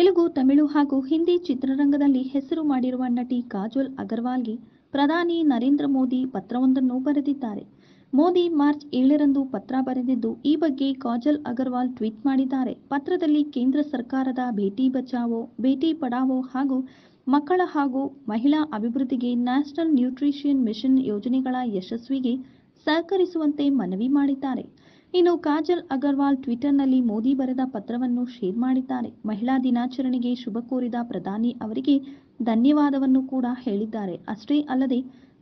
ತೆಲುಗು ತಮಿಳು ಹಾಗೂ ಹಿಂದಿ ಚಿತ್ರರಂಗದಲ್ಲಿ ಹೆಸರು ಮಾಡಿರುವ ನಟಿ ಕಾಜೋಲ್ ಅಗರ್ವಾಲ್ಗೆ ಪ್ರಧಾನಿ ನರೇಂದ್ರ ಮೋದಿ ಪತ್ರವೊಂದನ್ನು ಬರೆದಿದ್ದಾರೆ ಮೋದಿ ಮಾರ್ಚ್ ಏಳರಂದು ಪತ್ರ ಬರೆದಿದ್ದು ಈ ಬಗ್ಗೆ ಕಾಜಲ್ ಅಗರ್ವಾಲ್ ಟ್ವೀಟ್ ಮಾಡಿದ್ದಾರೆ ಪತ್ರದಲ್ಲಿ ಕೇಂದ್ರ ಸರ್ಕಾರದ ಭೇಟಿ ಬಚಾವೋ ಭೇಟಿ ಪಡಾವೋ ಹಾಗೂ ಮಕ್ಕಳ ಹಾಗೂ ಮಹಿಳಾ ಅಭಿವೃದ್ಧಿಗೆ ನ್ಯಾಷನಲ್ ನ್ಯೂಟ್ರಿಷನ್ ಮಿಷನ್ ಯೋಜನೆಗಳ ಯಶಸ್ವಿಗೆ ಸಹಕರಿಸುವಂತೆ ಮನವಿ ಮಾಡಿದ್ದಾರೆ ಇನ್ನು ಕಾಜಲ್ ಅಗರ್ವಾಲ್ ಟ್ವಿಟರ್ನಲ್ಲಿ ಮೋದಿ ಬರೆದ ಪತ್ರವನ್ನು ಶೇರ್ ಮಾಡಿದ್ದಾರೆ ಮಹಿಳಾ ದಿನಾಚರಣೆಗೆ ಶುಭ ಕೋರಿದ ಪ್ರಧಾನಿ ಅವರಿಗೆ ಧನ್ಯವಾದವನ್ನು ಕೂಡ ಹೇಳಿದ್ದಾರೆ ಅಷ್ಟೇ ಅಲ್ಲದೆ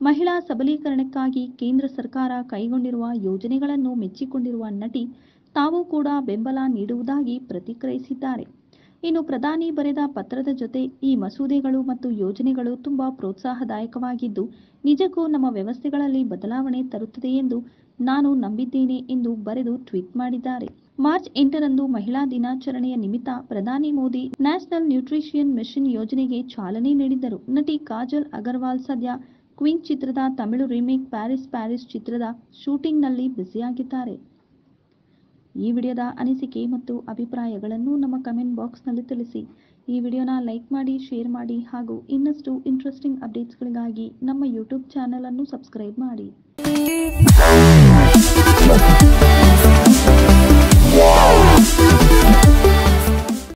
ಮಹಿಳಾ ಸಬಲೀಕರಣಕ್ಕಾಗಿ ಕೇಂದ್ರ ಸರ್ಕಾರ ಕೈಗೊಂಡಿರುವ ಯೋಜನೆಗಳನ್ನು ಮೆಚ್ಚಿಕೊಂಡಿರುವ ನಟಿ ತಾವು ಕೂಡ ಬೆಂಬಲ ನೀಡುವುದಾಗಿ ಪ್ರತಿಕ್ರಿಯಿಸಿದ್ದಾರೆ ಇನ್ನು ಪ್ರಧಾನಿ ಬರೆದ ಪತ್ರದ ಜೊತೆ ಈ ಮಸೂದೆಗಳು ಮತ್ತು ಯೋಜನೆಗಳು ತುಂಬಾ ಪ್ರೋತ್ಸಾಹದಾಯಕವಾಗಿದ್ದು ನಿಜಕ್ಕೂ ನಮ್ಮ ವ್ಯವಸ್ಥೆಗಳಲ್ಲಿ ಬದಲಾವಣೆ ತರುತ್ತದೆ ಎಂದು ನಾನು ನಂಬಿದ್ದೇನೆ ಎಂದು ಬರೆದು ಟ್ವೀಟ್ ಮಾಡಿದ್ದಾರೆ ಮಾರ್ಚ್ ಎಂಟರಂದು ಮಹಿಳಾ ದಿನಾಚರಣೆಯ ನಿಮಿತ್ತ ಪ್ರಧಾನಿ ಮೋದಿ ನ್ಯಾಷನಲ್ ನ್ಯೂಟ್ರಿಷಿಯನ್ ಮಿಷನ್ ಯೋಜನೆಗೆ ಚಾಲನೆ ನೀಡಿದ್ದರು ನಟಿ ಕಾಜಲ್ ಅಗರ್ವಾಲ್ ಸದ್ಯ ಕ್ವೀನ್ ಚಿತ್ರದ ತಮಿಳು ರಿಮೇಕ್ ಪ್ಯಾರಿಸ್ ಪ್ಯಾರಿಸ್ ಚಿತ್ರದ ಶೂಟಿಂಗ್ನಲ್ಲಿ ಬ್ಯುಸಿಯಾಗಿದ್ದಾರೆ ಈ ವಿಡಿಯೋದ ಅನಿಸಿಕೆ ಮತ್ತು ಅಭಿಪ್ರಾಯಗಳನ್ನು ನಮ್ಮ ಕಮೆಂಟ್ ಬಾಕ್ಸ್ನಲ್ಲಿ ತಿಳಿಸಿ ಈ ವಿಡಿಯೋನ ಲೈಕ್ ಮಾಡಿ ಶೇರ್ ಮಾಡಿ ಹಾಗೂ ಇನ್ನಷ್ಟು ಇಂಟ್ರೆಸ್ಟಿಂಗ್ ಅಪ್ಡೇಟ್ಸ್ಗಳಿಗಾಗಿ ನಮ್ಮ ಯೂಟ್ಯೂಬ್ ಚಾನಲನ್ನು ಸಬ್ಸ್ಕ್ರೈಬ್ ಮಾಡಿ